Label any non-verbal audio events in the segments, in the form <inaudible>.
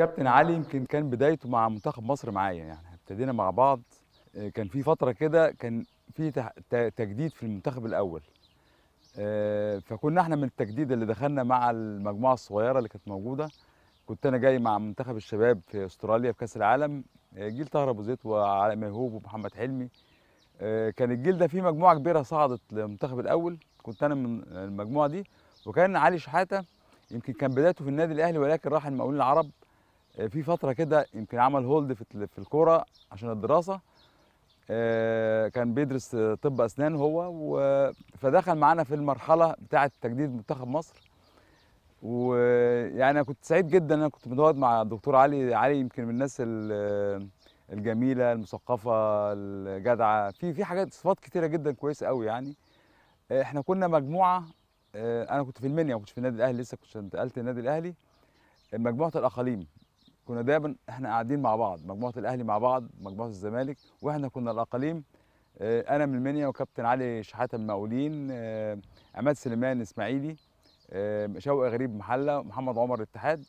الكابتن علي يمكن كان بدايته مع منتخب مصر معايا يعني ابتدينا مع بعض آه، كان في فتره كده كان في تجديد في المنتخب الاول آه، فكنا احنا من التجديد اللي دخلنا مع المجموعه الصغيره اللي كانت موجوده كنت انا جاي مع منتخب الشباب في استراليا في كاس العالم آه، جيل طاهر ابو زيد وعلاء ميهوب ومحمد حلمي كان الجيل ده فيه مجموعه كبيره صعدت للمنتخب الاول كنت انا من المجموعه دي وكان علي شحاته يمكن كان بدايته في النادي الاهلي ولكن راح المقاولين العرب آه، في فتره كده يمكن عمل هولد في الكوره عشان الدراسه آه، كان بيدرس طب اسنان هو فدخل معانا في المرحله بتاعه تجديد منتخب مصر ويعني انا كنت سعيد جدا انا كنت متواجد مع الدكتور علي علي يمكن من الناس الجميله المثقفه الجدعه في في حاجات صفات كتيره جدا كويسه قوي يعني آه، احنا كنا مجموعه انا كنت في المنيا ما كنتش في النادي الاهلي لسه كنت انتقلت النادي الاهلي مجموعه الاقاليم كنا دايما احنا قاعدين مع بعض مجموعه الاهلي مع بعض مجموعه الزمالك واحنا كنا الاقاليم آه، انا من المنيا وكابتن علي شحاته المقاولين آه، عماد سليمان اسماعيلي آه، شوقي غريب محله محمد عمر الاتحاد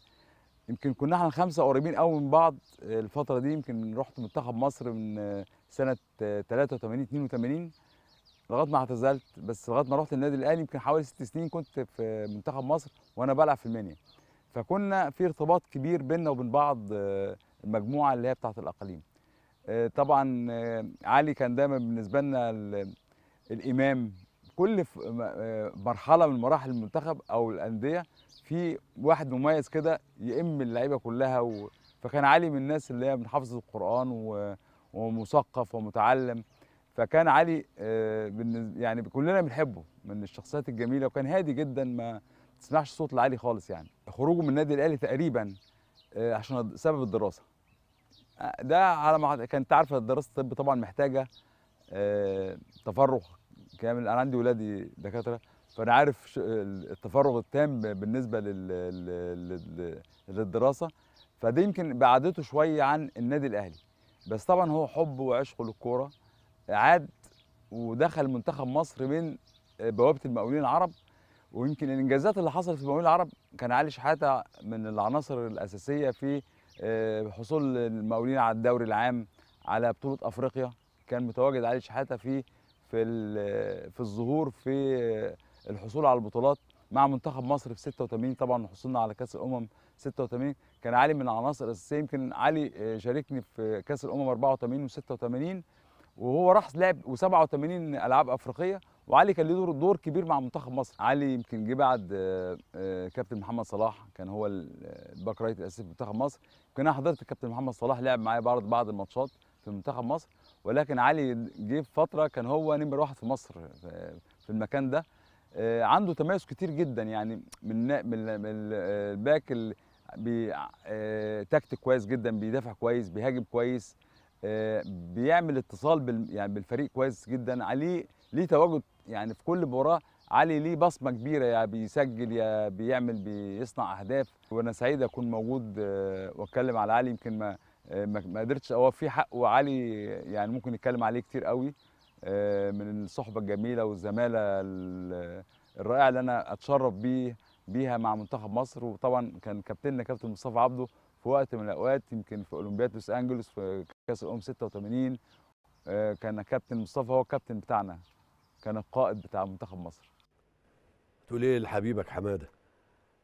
يمكن كنا احنا خمسه قريبين قوي من بعض الفتره دي يمكن رحت منتخب مصر من سنه 83 82 لغايه ما اعتزلت بس لغايه ما رحت النادي الاهلي يمكن حوالي ست سنين كنت في منتخب مصر وانا بلعب في المنيا فكنا في ارتباط كبير بيننا وبين بعض آه، المجموعه اللي هي بتاعه الاقاليم آه، طبعا آه، علي كان دايما بالنسبه لنا الامام كل مرحله من مراحل المنتخب او الانديه في واحد مميز كده يئم اللعيبه كلها و... فكان علي من الناس اللي هي من حافظ القران و... ومثقف ومتعلم فكان علي يعني كلنا بنحبه من الشخصيات الجميله وكان هادي جدا ما تسمعش الصوت العالي خالص يعني خروجه من النادي الاهلي تقريبا آه، عشان سبب الدراسه آه، ده على ما كانت عارفه دراسه الطب طبعا محتاجه آه، تفرغ كامل انا عندي ولادي دكاتره فانا عارف التفرغ التام بالنسبه للدراسه فده يمكن بعدته شويه عن النادي الاهلي بس طبعا هو حبه وعشقه للكوره عاد ودخل منتخب مصر من بوابه المقاولين العرب ويمكن الانجازات اللي حصلت في المقاولين العرب كان علي شحاته من العناصر الاساسيه في آه، حصول المقاولين على الدوري العام على بطوله افريقيا كان متواجد علي شحاته في في آه، في الظهور في آه، الحصول على البطولات مع منتخب مصر في 86 طبعا حصلنا على كاس الامم 86 كان علي من العناصر الاساسيه يمكن علي شاركني في كاس الامم 84 و86 وهو راح لعب و87 العاب افريقيه وعلي كان له دور كبير مع منتخب مصر علي يمكن جه بعد آه، آه، كابتن محمد صلاح كان هو الباك آه، رايت الاساسي في منتخب مصر يمكن انا حضرت كابتن محمد صلاح لعب معايا بعض بعض الماتشات في منتخب مصر ولكن علي جه في فتره كان هو نمر واحد في مصر في المكان ده عنده تميز كتير جدا يعني من من الباك تكتيك كويس جدا بيدافع كويس بيهاجم كويس بيعمل اتصال يعني بالفريق كويس جدا عليه ليه تواجد يعني في كل مباراه علي ليه بصمه كبيره يا يعني بيسجل يا بيعمل بيصنع اهداف وانا سعيد اكون موجود آه، واتكلم على علي يمكن ما آه، ما قدرتش هو فيه حق وعلي يعني ممكن نتكلم عليه كتير قوي آه، من الصحبه الجميله والزماله الرائعه اللي انا اتشرف بيه بيها مع منتخب مصر وطبعا كان كابتننا كابتن مصطفى عبده في وقت من الاوقات يمكن في اولمبياد لوس انجلوس في كاس الامم 86 كان كابتن مصطفى هو الكابتن بتاعنا كان القائد بتاع منتخب مصر تقول ايه لحبيبك حماده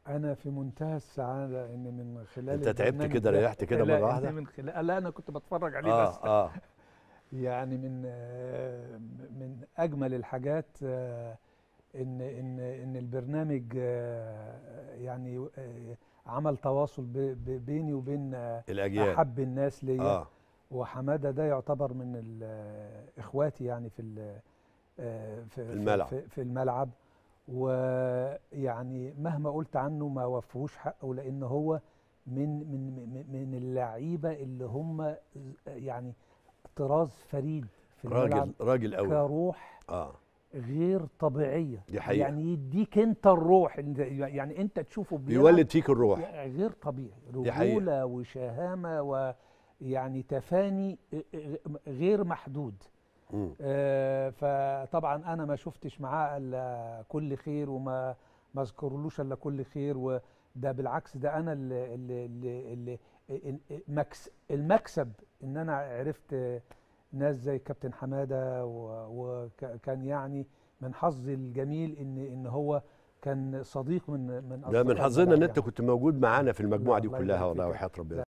انا في منتهى السعاده ان من خلال انت تعبت كده ريحت كده مره واحده من خلال لا انا كنت بتفرج عليه آه بس آه. <laughs> يعني من آه، من اجمل الحاجات آه، ان ان ان البرنامج آه، يعني عمل تواصل بيني وبين الاجيال احب الناس ليا آه. وحماده ده يعتبر من اخواتي يعني في آه، في الملعب في, في الملعب ويعني مهما قلت عنه ما وفوش حقه لان هو من من من اللعيبه اللي هم يعني طراز فريد في راجل راجل قوي كروح اه غير طبيعيه دي حقيقة. يعني يديك انت الروح يعني انت تشوفه بيولد فيك الروح غير طبيعي رجوله وشهامه ويعني تفاني غير محدود آه، فطبعا انا ما شفتش معاه الا كل خير وما ما اذكرلوش الا كل خير وده بالعكس ده انا اللي اللي اللي المكسب ان انا عرفت ناس زي كابتن حماده وكان يعني من حظي الجميل ان ان هو كان صديق من من ده من حظنا ان انت كنت موجود معانا في المجموعه دي كلها والله وحياه ربنا